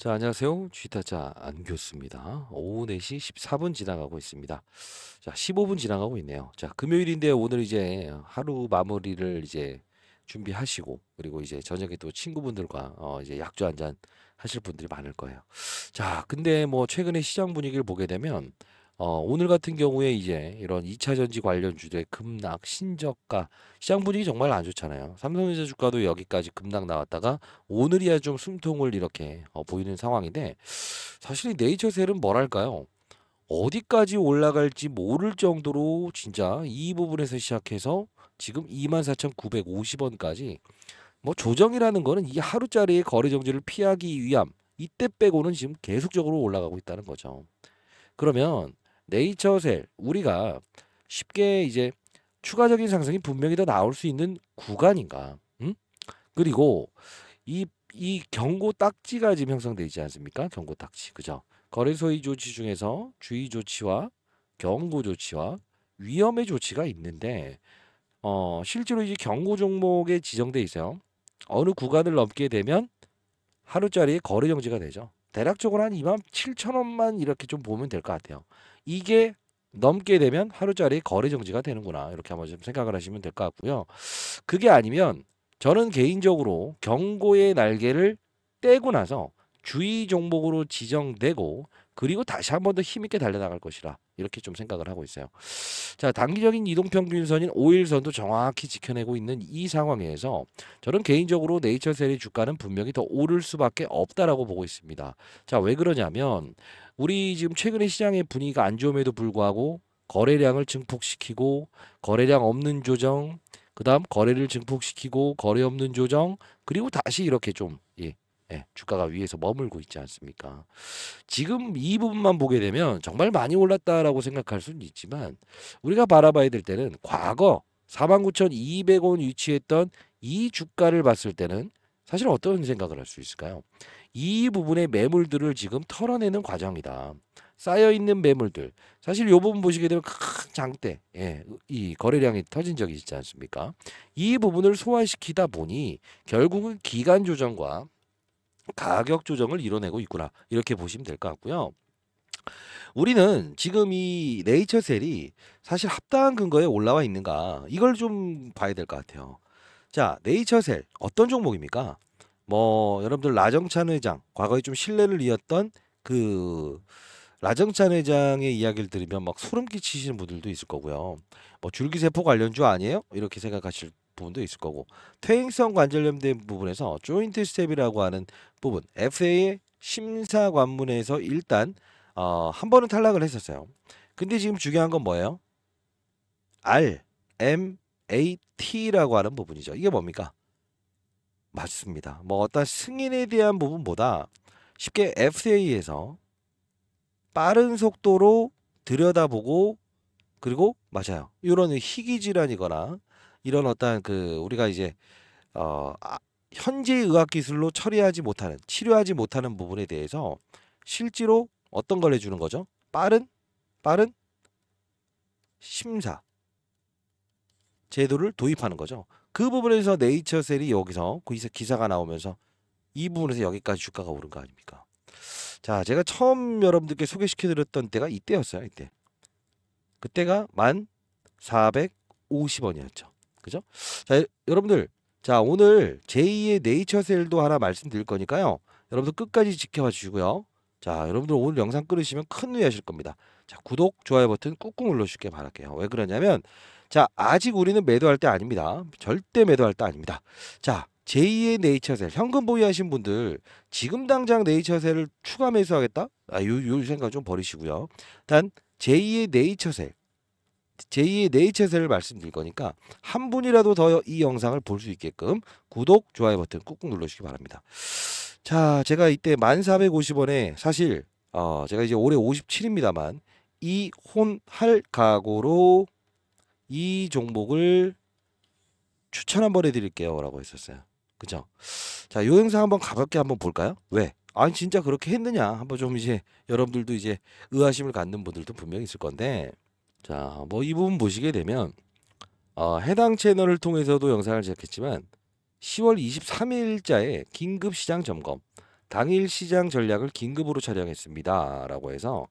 자, 안녕하세요. 쥐타자 안교수입니다. 오후 4시 14분 지나가고 있습니다. 자, 15분 지나가고 있네요. 자, 금요일인데 오늘 이제 하루 마무리를 이제 준비하시고 그리고 이제 저녁에 또 친구분들과 어 이제 약주 한잔 하실 분들이 많을 거예요. 자, 근데 뭐 최근에 시장 분위기를 보게 되면 어, 오늘 같은 경우에 이제 이런 2차 전지 관련 주들의 급락, 신저가, 시장 분위기 정말 안 좋잖아요. 삼성전자 주가도 여기까지 급락 나왔다가 오늘이야 좀 숨통을 이렇게 어, 보이는 상황인데 사실 이 네이처셀은 뭐랄까요? 어디까지 올라갈지 모를 정도로 진짜 이 부분에서 시작해서 지금 24,950원까지 뭐 조정이라는 거는 이 하루짜리의 거래 정지를 피하기 위함 이때 빼고는 지금 계속적으로 올라가고 있다는 거죠. 그러면 네이처셀 우리가 쉽게 이제 추가적인 상승이 분명히 더 나올 수 있는 구간인가? 응? 음? 그리고 이 이 경고 딱지가 지금 형성돼 있지 않습니까? 경고 딱지 그죠? 거래소의 조치 중에서 주의 조치와 경고 조치와 위험의 조치가 있는데 어 실제로 이제 경고 종목에 지정돼 있어요. 어느 구간을 넘게 되면 하루짜리 거래 정지가 되죠. 대략적으로 한 2만 7천 원만 이렇게 좀 보면 될 것 같아요. 이게 넘게 되면 하루짜리 거래 정지가 되는구나 이렇게 한번 좀 생각을 하시면 될 것 같고요. 그게 아니면 저는 개인적으로 경고의 날개를 떼고 나서 주의 종목으로 지정되고 그리고 다시 한번더 힘있게 달려나갈 것이라 이렇게 좀 생각을 하고 있어요. 자, 단기적인 이동평균선인 5일선도 정확히 지켜내고 있는 이 상황에서 저는 개인적으로 네이처셀의 주가는 분명히 더 오를 수밖에 없다라고 보고 있습니다. 자, 왜 그러냐면 우리 지금 최근에 시장의 분위기가 안 좋음에도 불구하고 거래량을 증폭시키고 거래량 없는 조정, 그다음 거래를 증폭시키고 거래 없는 조정, 그리고 다시 이렇게 좀 예, 주가가 위에서 머물고 있지 않습니까? 지금 이 부분만 보게 되면 정말 많이 올랐다라고 생각할 수는 있지만 우리가 바라봐야 될 때는 과거 49,200원 위치했던 이 주가를 봤을 때는 사실 어떤 생각을 할 수 있을까요? 이 부분의 매물들을 지금 털어내는 과정이다. 쌓여있는 매물들. 사실 이 부분 보시게 되면 큰 장대, 예, 이 거래량이 터진 적이 있지 않습니까? 이 부분을 소화시키다 보니 결국은 기간 조정과 가격 조정을 이뤄내고 있구나 이렇게 보시면 될 것 같고요. 우리는 지금 이 네이처셀이 사실 합당한 근거에 올라와 있는가 이걸 좀 봐야 될 것 같아요. 자 네이처셀 어떤 종목입니까? 뭐 여러분들 라정찬 회장 과거에 좀 신뢰를 이었던 그 라정찬 회장의 이야기를 들으면 막 소름 끼치시는 분들도 있을 거고요. 뭐 줄기세포 관련주 아니에요? 이렇게 생각하실 부분도 있을 거고 퇴행성 관절염된 부분에서 조인트 스텝이라고 하는 부분 FA의 심사관문에서 일단 어, 한 번은 탈락을 했었어요. 근데 지금 중요한 건 뭐예요? R, M, A, T라고 하는 부분이죠. 이게 뭡니까? 맞습니다. 뭐 어떤 승인에 대한 부분보다 쉽게 FA에서 빠른 속도로 들여다보고 그리고 맞아요. 이런 희귀 질환이거나 이런 어떤그 우리가 이제 어 아, 현재 의학 기술로 처리하지 못하는 치료하지 못하는 부분에 대해서 실제로 어떤 걸 해주는 거죠? 빠른 빠른 심사 제도를 도입하는 거죠. 그 부분에서 네이처셀이 여기서 그 기사가 나오면서 이 부분에서 여기까지 주가가 오른 거 아닙니까? 자, 제가 처음 여러분들께 소개시켜드렸던 때가 이때였어요. 이때. 그때가 만 사백오십 원이었죠 그죠? 자, 여러분들. 자, 오늘 제2의 네이처세일도 하나 말씀드릴 거니까요. 여러분들 끝까지 지켜봐 주시고요. 자, 여러분들 오늘 영상 끊으시면 큰 후회 하실 겁니다. 자, 구독, 좋아요 버튼 꾹꾹 눌러주시길 바랄게요. 왜 그러냐면, 자, 아직 우리는 매도할 때 아닙니다. 절대 매도할 때 아닙니다. 자, 제2의 네이처 세일, 현금 보유하신 분들, 지금 당장 네이처세일을 추가 매수하겠다? 아, 요, 요 생각 좀 버리시고요. 단 제2의 네이처 세일, 제2의 네이처세를 말씀드릴 거니까 한 분이라도 더 이 영상을 볼 수 있게끔 구독, 좋아요 버튼 꾹꾹 눌러주시기 바랍니다. 자, 제가 이때 1450원에 사실 어, 제가 이제 올해 57입니다만 이혼할 각오로 이 종목을 추천 한번 해드릴게요 라고 했었어요. 그죠? 자, 요 영상 한번 가볍게 한번 볼까요? 왜? 아니 진짜 그렇게 했느냐 한번 좀 이제 여러분들도 이제 의아심을 갖는 분들도 분명히 있을 건데 자, 뭐 이 부분 보시게 되면 어, 해당 채널을 통해서도 영상을 제작했지만 10월 23일자에 긴급 시장 점검, 당일 시장 전략을 긴급으로 촬영했습니다라고 해서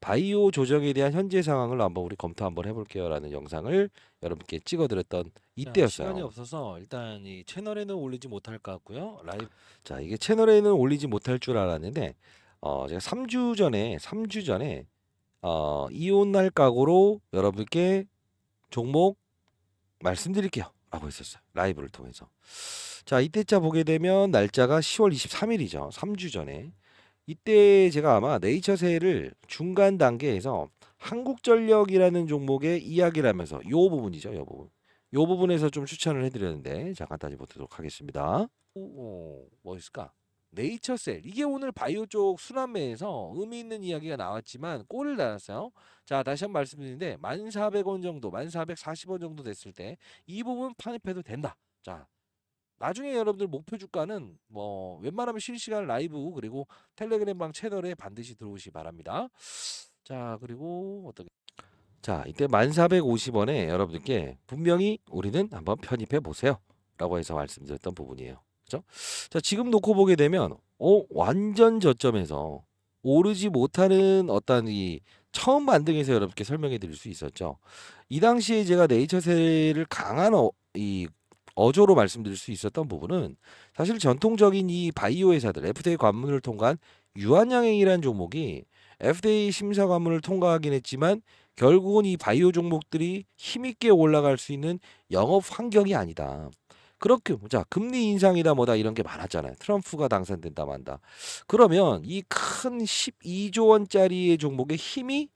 바이오 조정에 대한 현재 상황을 한번 우리 검토 한번 해볼게요라는 영상을 여러분께 찍어드렸던 이때였어요. 시간이 없어서 일단 이 채널에는 올리지 못할 것 같고요. 라이브 자 이게 채널에는 올리지 못할 줄 알았는데 어 제가 3주 전에 3주 전에 어, 이혼날 각오로 여러분께 종목 말씀드릴게요. 라고 했었어요. 라이브를 통해서. 자, 이때자 보게 되면 날짜가 10월 23일이죠. 3주 전에. 이때 제가 아마 네이처세를 중간 단계에서 한국전력이라는 종목의 이야기를 하면서 요 부분이죠. 요 부분. 요 부분에서 좀 추천을 해드렸는데 잠깐 다시 보도록 하겠습니다. 오, 오, 뭐 있을까? 네이처셀 이게 오늘 바이오 쪽 순환매에서 의미 있는 이야기가 나왔지만 꼴을 달았어요. 자 다시 한 번 말씀드리는데 1400원 정도 1440원 정도 됐을 때 이 부분 판입해도 된다. 자 나중에 여러분들 목표 주가는 뭐 웬만하면 실시간 라이브 그리고 텔레그램방 채널에 반드시 들어오시기 바랍니다. 자 그리고 어떻게 자 이때 1450원에 여러분들께 분명히 우리는 한번 편입해 보세요 라고 해서 말씀드렸던 부분이에요. 그죠 자, 지금 놓고 보게 되면 어, 완전 저점에서 오르지 못하는 어떤 이 처음 반등에서 여러분께 설명해 드릴 수 있었죠. 이 당시에 제가 네이처셀을 강한 어, 이 어조로 말씀드릴 수 있었던 부분은 사실 전통적인 이 바이오 회사들 FTA 관문을 통과한 유한양행이라는 종목이 FDA 심사 관문을 통과하긴 했지만 결국은 이 바이오 종목들이 힘있게 올라갈 수 있는 영업 환경이 아니다. 그렇게 뭐, 자 금리 인상이다 뭐다 이런 게 많았잖아요. 트럼프가 당선된다 만다. 그러면 이 큰 12조 원짜리의 종목의 힘이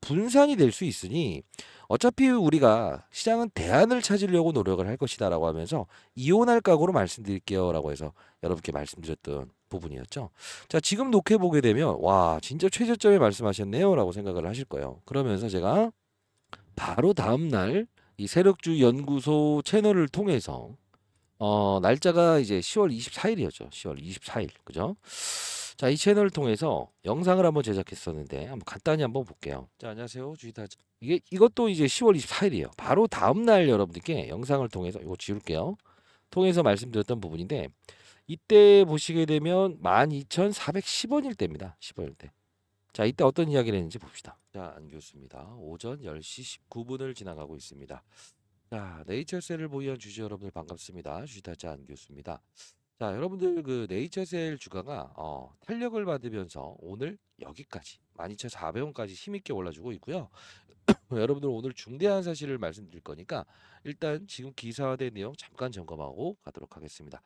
분산이 될 수 있으니 어차피 우리가 시장은 대안을 찾으려고 노력을 할 것이다라고 하면서 이혼할 각오로 말씀드릴게요라고 해서 여러분께 말씀드렸던 부분이었죠. 자, 지금 녹해 보게 되면 와, 진짜 최저점에 말씀하셨네요라고 생각을 하실 거예요. 그러면서 제가 바로 다음 날 이 세력주 연구소 채널을 통해서 어, 날짜가 이제 10월 24일이었죠. 10월 24일. 그죠? 자, 이 채널을 통해서 영상을 한번 제작했었는데 한번 간단히 한번 볼게요. 자, 안녕하세요. 주이다죠 이게 이것도 이제 10월 24일이에요. 바로 다음 날 여러분들께 영상을 통해서 이거 지울게요. 통해서 말씀드렸던 부분인데 이때 보시게 되면 12,410원일 때입니다. 10원일 때. 자, 이때 어떤 이야기를 했는지 봅시다. 자, 안 교수입니다. 오전 10시 19분을 지나가고 있습니다. 자, 네이처셀을 보유한 주주 여러분들 반갑습니다. 주식타자 안 교수입니다. 자, 여러분들 그 네이처셀 주가가 어, 탄력을 받으면서 오늘 여기까지 12,400원까지 힘있게 올라주고 있고요. 여러분들 오늘 중대한 사실을 말씀드릴 거니까 일단 지금 기사화된 내용 잠깐 점검하고 가도록 하겠습니다.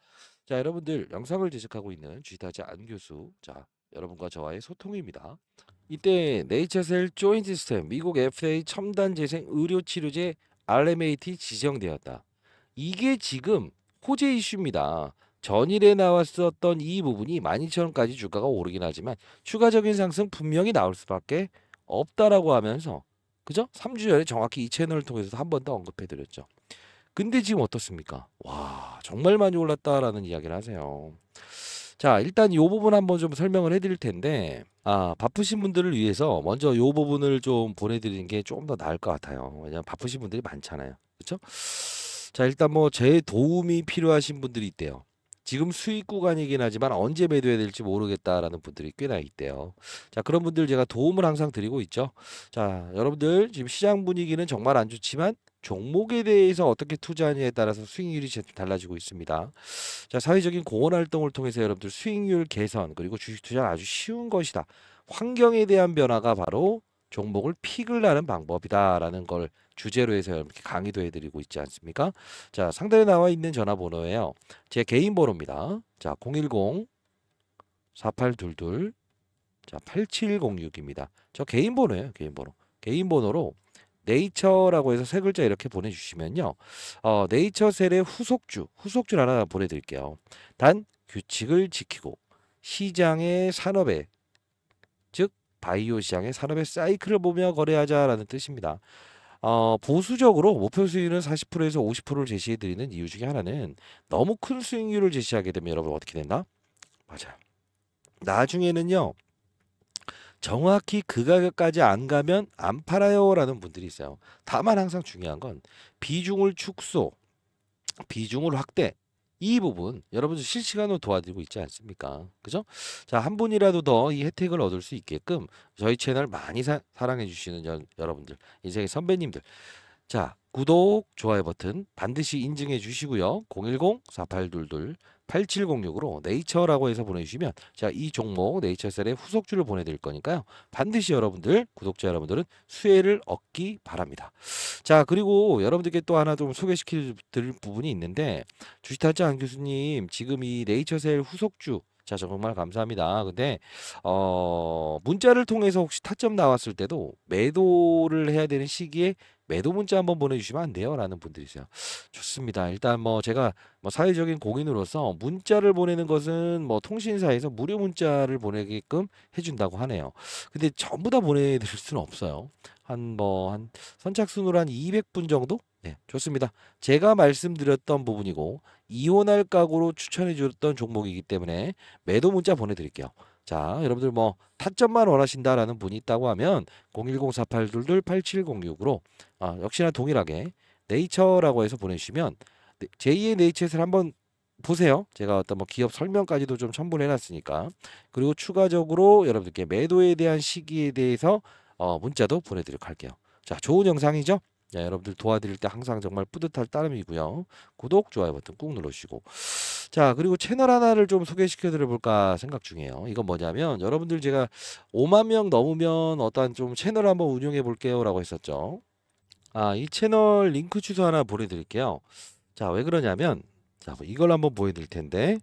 자, 여러분들 영상을 제작하고 있는 주식타자 안 교수. 자, 여러분과 저와의 소통입니다. 이때 네이처셀 조인 시스템 미국 f a 첨단 재생 의료 치료제 RMAT 지정되었다. 이게 지금 호재 이슈입니다. 전일에 나왔었던 이 부분이 12,000원까지 주가가 오르긴 하지만 추가적인 상승 분명히 나올 수밖에 없다라고 하면서 그죠? 3주 전에 정확히 이 채널을 통해서 한 번 더 언급해 드렸죠. 근데 지금 어떻습니까? 와, 정말 많이 올랐다라는 이야기를 하세요. 자, 일단 이 부분 한번 좀 설명을 해드릴 텐데, 아, 바쁘신 분들을 위해서 먼저 이 부분을 좀 보내드리는 게 조금 더 나을 것 같아요. 왜냐면 바쁘신 분들이 많잖아요. 그렇죠? 자, 일단 뭐 제 도움이 필요하신 분들이 있대요. 지금 수익 구간이긴 하지만 언제 매도해야 될지 모르겠다라는 분들이 꽤나 있대요. 자, 그런 분들 제가 도움을 항상 드리고 있죠. 자, 여러분들 지금 시장 분위기는 정말 안 좋지만 종목에 대해서 어떻게 투자하느냐에 따라서 수익률이 달라지고 있습니다. 자, 사회적인 공헌 활동을 통해서 여러분들 수익률 개선 그리고 주식 투자는 아주 쉬운 것이다. 환경에 대한 변화가 바로 종목을 픽을 하는 방법이다라는 걸 주제로 해서 이렇게 강의도 해드리고 있지 않습니까? 자, 상단에 나와 있는 전화번호예요. 제 개인 번호입니다. 자, 010 4822 8706입니다. 저 개인 번호예요, 개인 번호. 개인 번호로 네이처라고 해서 세 글자 이렇게 보내주시면요. 어, 네이처 셀의 후속주, 후속주 하나 보내드릴게요. 단 규칙을 지키고 시장의 산업에즉 바이오 시장의 산업의 사이클을 보며 거래하자라는 뜻입니다. 어, 보수적으로 목표 수익률은 40%에서 50%를 제시해 드리는 이유 중에 하나는 너무 큰 수익률을 제시하게 되면 여러분 어떻게 된다? 맞아요. 나중에는요. 정확히 그 가격까지 안 가면 안 팔아요라는 분들이 있어요. 다만 항상 중요한 건 비중을 축소, 비중을 확대 이 부분 여러분 들 실시간으로 도와드리고 있지 않습니까? 그죠? 자, 한 분이라도 더 이 혜택을 얻을 수 있게끔 저희 채널 많이 사, 랑해 주시는 여, 러분들 인생의 선배님들. 자, 구독, 좋아요 버튼 반드시 인증해 주시고요. 010 4822 8706으로 네이처라고 해서 보내주시면 제가 이 종목 네이처셀의 후속주를 보내드릴 거니까요. 반드시 여러분들 구독자 여러분들은 수혜를 얻기 바랍니다. 자 그리고 여러분들께 또 하나 좀 소개시켜드릴 부분이 있는데 주시타치 안 교수님 지금 이 네이처셀 후속주 자 정말 감사합니다. 근데 어 문자를 통해서 혹시 타점 나왔을 때도 매도를 해야 되는 시기에 매도 문자 한번 보내주시면 안 돼요? 라는 분들이세요. 좋습니다. 일단 뭐 제가 뭐 사회적인 공인으로서 문자를 보내는 것은 뭐 통신사에서 무료 문자를 보내게끔 해준다고 하네요. 근데 전부 다 보내드릴 수는 없어요. 한뭐한 뭐 선착순으로 한 200분 정도? 네, 좋습니다. 제가 말씀드렸던 부분이고 이혼할 각오로 추천해 주었던 종목이기 때문에 매도 문자 보내드릴게요. 자, 여러분들 뭐 타점만 원하신다라는 분이 있다고 하면 010-4822-8706으로 아, 역시나 동일하게 네이처라고 해서 보내주시면 제2의 네이처에서 한번 보세요. 제가 어떤 뭐 기업 설명까지도 좀 첨부해 놨으니까 그리고 추가적으로 여러분들께 매도에 대한 시기에 대해서 어, 문자도 보내드리도록 할게요. 자, 좋은 영상이죠? 예, 여러분들 도와드릴 때 항상 정말 뿌듯할 따름이고요. 구독, 좋아요 버튼 꾹 눌러주시고 자 그리고 채널 하나를 좀 소개시켜 드려볼까 생각 중이에요. 이건 뭐냐면 여러분들 제가 5만 명 넘으면 어떠한 좀 채널 한번 운영해 볼게요 라고 했었죠. 아 이 채널 링크 주소 하나 보내드릴게요. 자 왜 그러냐면 자 뭐 이걸 한번 보여드릴 텐데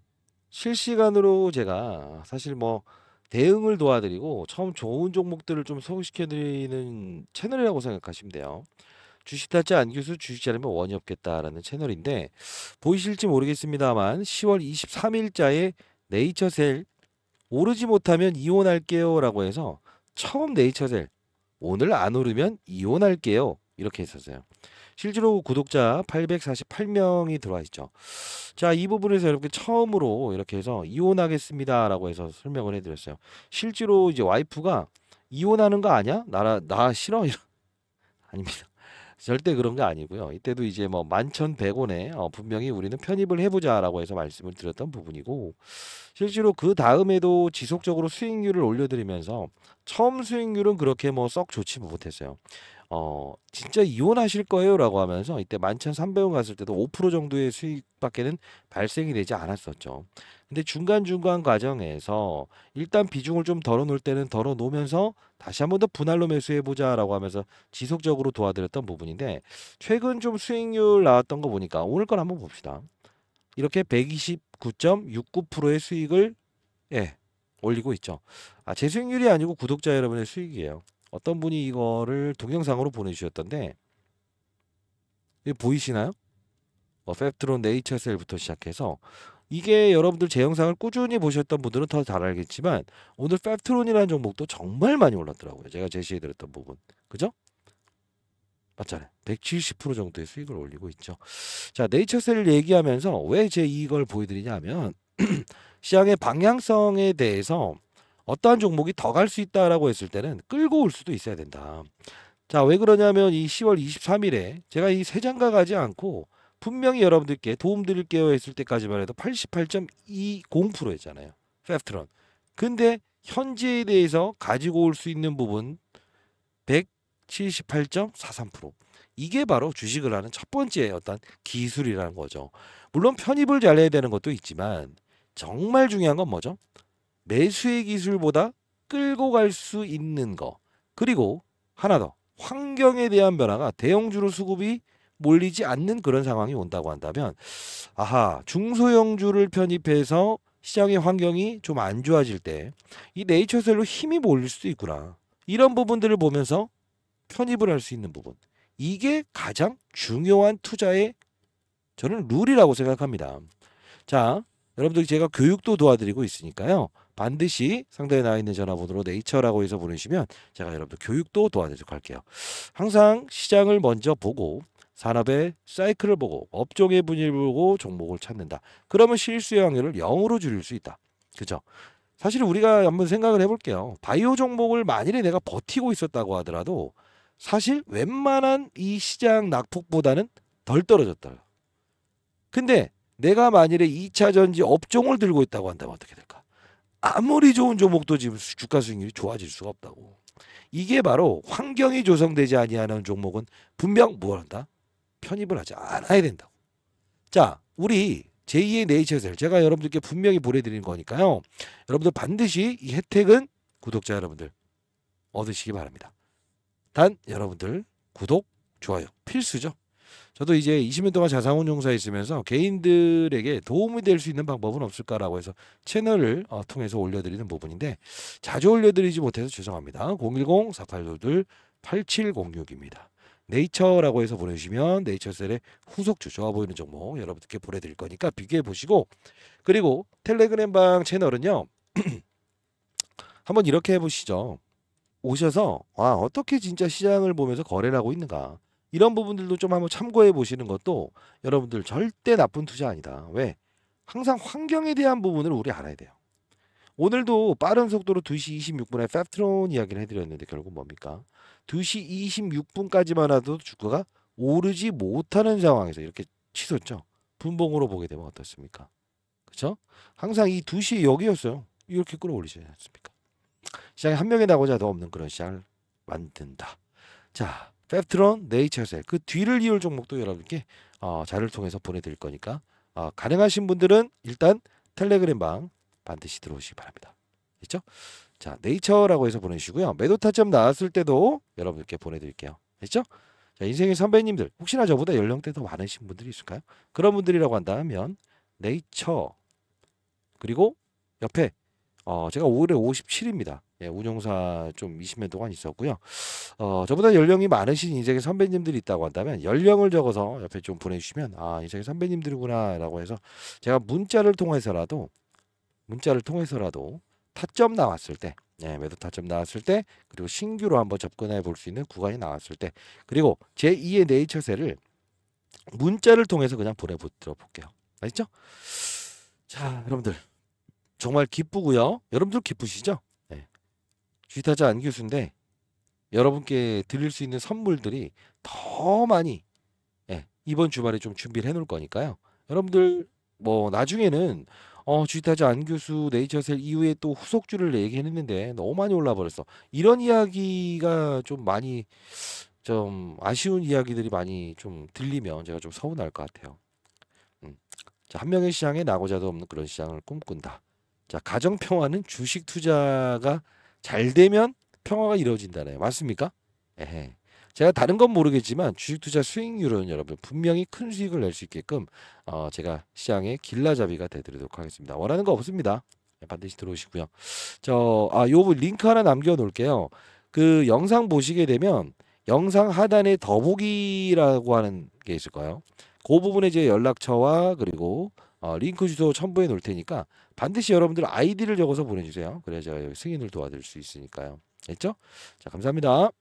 실시간으로 제가 사실 뭐 대응을 도와드리고 처음 좋은 종목들을 좀 소개시켜드리는 채널이라고 생각하시면 돼요. 주식타지안교수 주식자라면 원이 없겠다라는 채널인데 보이실지 모르겠습니다만 10월 23일자에 네이처셀 오르지 못하면 이혼할게요 라고 해서 처음 네이처셀 오늘 안 오르면 이혼할게요 이렇게 했었어요. 실제로 구독자 848명이 들어와 있죠. 자, 이 부분에서 이렇게 처음으로 이렇게 해서 이혼하겠습니다라고 해서 설명을 해드렸어요. 실제로 이제 와이프가 이혼하는 거 아니야? 나라 나 싫어? 아닙니다. 절대 그런 게 아니고요. 이때도 이제 뭐 만 천 백원에 어, 분명히 우리는 편입을 해보자라고 해서 말씀을 드렸던 부분이고 실제로 그 다음에도 지속적으로 수익률을 올려드리면서 처음 수익률은 그렇게 뭐 썩 좋지 못했어요. 어, 진짜 이혼하실 거예요? 라고 하면서 이때 만찬 3배원 갔을 때도 5% 정도의 수익밖에는 발생이 되지 않았었죠. 근데 중간중간 과정에서 일단 비중을 좀 덜어놓을 때는 덜어놓으면서 다시 한번더 분할로 매수해보자 라고 하면서 지속적으로 도와드렸던 부분인데 최근 좀 수익률 나왔던 거 보니까 오늘 걸 한번 봅시다. 이렇게 129.69%의 수익을 예, 올리고 있죠. 아, 제 수익률이 아니고 구독자 여러분의 수익이에요. 어떤 분이 이거를 동영상으로 보내주셨던데 이 보이시나요? 뭐 펩트론 네이처셀부터 시작해서 이게 여러분들 제 영상을 꾸준히 보셨던 분들은 더 잘 알겠지만 오늘 펩트론이라는 종목도 정말 많이 올랐더라고요. 제가 제시해드렸던 부분. 그죠? 맞잖아요. 170% 정도의 수익을 올리고 있죠. 자, 네이처셀 얘기하면서 왜제 이걸 보여드리냐 면 시장의 방향성에 대해서 어떠한 종목이 더 갈 수 있다라고 했을 때는 끌고 올 수도 있어야 된다. 자, 왜 그러냐면 이 10월 23일에 제가 이 세 장가 가지 않고 분명히 여러분들께 도움 드릴게요 했을 때까지만 해도 88.20% 했잖아요. 페프트론. 근데 현재에 대해서 가지고 올 수 있는 부분 178.43% 이게 바로 주식을 하는 첫 번째 어떤 기술이라는 거죠. 물론 편입을 잘해야 되는 것도 있지만 정말 중요한 건 뭐죠? 매수의 기술보다 끌고 갈 수 있는 거 그리고 하나 더 환경에 대한 변화가 대형주로 수급이 몰리지 않는 그런 상황이 온다고 한다면 아하 중소형주를 편입해서 시장의 환경이 좀 안 좋아질 때 이 네이처셀로 힘이 몰릴 수도 있구나 이런 부분들을 보면서 편입을 할 수 있는 부분 이게 가장 중요한 투자의 저는 룰이라고 생각합니다 자 여러분들 제가 교육도 도와드리고 있으니까요 반드시 상단에 나와 있는 전화번호로 네이처라고 해서 보내시면 제가 여러분들 교육도 도와드리도록 할게요. 항상 시장을 먼저 보고 산업의 사이클을 보고 업종의 분위기를 보고 종목을 찾는다. 그러면 실수의 확률을 0으로 줄일 수 있다. 그죠? 사실 우리가 한번 생각을 해볼게요. 바이오 종목을 만일에 내가 버티고 있었다고 하더라도 사실 웬만한 이 시장 낙폭보다는 덜 떨어졌다. 근데 내가 만일에 2차 전지 업종을 들고 있다고 한다면 어떻게 될까? 아무리 좋은 종목도 지금 주가 수익률이 좋아질 수가 없다고. 이게 바로 환경이 조성되지 아니하는 종목은 분명 무엇 한다? 편입을 하지 않아야 된다고. 자, 우리 제2의 네이처에서 제가 여러분들께 분명히 보내드리는 거니까요. 여러분들 반드시 이 혜택은 구독자 여러분들 얻으시기 바랍니다. 단 여러분들 구독, 좋아요 필수죠. 저도 이제 20년 동안 자산운 용사에 있으면서 개인들에게 도움이 될 수 있는 방법은 없을까라고 해서 채널을 어, 통해서 올려드리는 부분인데 자주 올려드리지 못해서 죄송합니다. 010-4822-8706입니다. 네이처라고 해서 보내주시면 네이처셀의 후속주 좋아 보이는 종목 여러분들께 보내드릴 거니까 비교해 보시고 그리고 텔레그램방 채널은요 한번 이렇게 해보시죠 오셔서 아 어떻게 진짜 시장을 보면서 거래를 하고 있는가 이런 부분들도 좀 한번 참고해 보시는 것도 여러분들 절대 나쁜 투자 아니다. 왜? 항상 환경에 대한 부분을 우리 알아야 돼요. 오늘도 빠른 속도로 2시 26분에 펩트론 이야기를 해드렸는데 결국 뭡니까? 2시 26분까지만 해도 주가가 오르지 못하는 상황에서 이렇게 치솟죠. 분봉으로 보게 되면 어떻습니까? 그렇죠? 항상 이 2시 여기였어요. 이렇게 끌어올리지 않습니까? 시장에 한 명이 나고자 도 없는 그런 시장을 만든다. 자, 펩트론, 네이처셀 그 뒤를 이을 종목도 여러분께 어, 자료를 통해서 보내드릴 거니까 어, 가능하신 분들은 일단 텔레그램 방 반드시 들어오시기 바랍니다. 있죠? 자 네이처라고 해서 보내주시고요. 매도 타점 나왔을 때도 여러분께 보내드릴게요. 됐죠? 자 인생의 선배님들 혹시나 저보다 연령대 더 많으신 분들이 있을까요? 그런 분들이라고 한다면 네이처 그리고 옆에 어, 제가 올해 57입니다. 예, 운용사 좀 20년 동안 있었고요. 어, 저보다 연령이 많으신 인생의 선배님들이 있다고 한다면 연령을 적어서 옆에 좀 보내주시면 아 인생의 선배님들이구나라고 해서 제가 문자를 통해서라도 문자를 통해서라도 타점 나왔을 때 예, 매도 타점 나왔을 때 그리고 신규로 한번 접근해 볼 수 있는 구간이 나왔을 때 그리고 제2의 네이처세를 문자를 통해서 그냥 보내보도록 볼게요. 아시죠? 자 여러분들 정말 기쁘고요. 여러분들 기쁘시죠? 기타자 안 교수인데 여러분께 드릴 수 있는 선물들이 더 많이 예, 이번 주말에 좀 준비를 해놓을 거니까요. 여러분들 음. 뭐 나중에는 어, 주타자 안 교수 네이처셀 이후에 또 후속주를 얘기했는데 너무 많이 올라 버렸어. 이런 이야기가 좀 많이 좀 아쉬운 이야기들이 많이 좀 들리면 제가 좀 서운할 것 같아요. 음. 자, 한 명의 시장에 나고자도 없는 그런 시장을 꿈꾼다. 자, 가정 평화는 주식 투자가 잘 되면 평화가 이루어진다네요. 맞습니까? 에헤. 제가 다른 건 모르겠지만 주식 투자 수익률은 여러분 분명히 큰 수익을 낼 수 있게끔 어 제가 시장의 길라잡이가 되도록 하겠습니다. 원하는 거 없습니다. 네, 반드시 들어오시고요. 저 아 요분 링크 하나 남겨 놓을게요. 그 영상 보시게 되면 영상 하단에 더보기라고 하는 게 있을 거예요. 그 부분에 제 연락처와 그리고 어, 링크 주소 첨부해 놓을 테니까 반드시 여러분들 아이디를 적어서 보내주세요. 그래야 제가 승인을 도와드릴 수 있으니까요. 됐죠? 자, 감사합니다.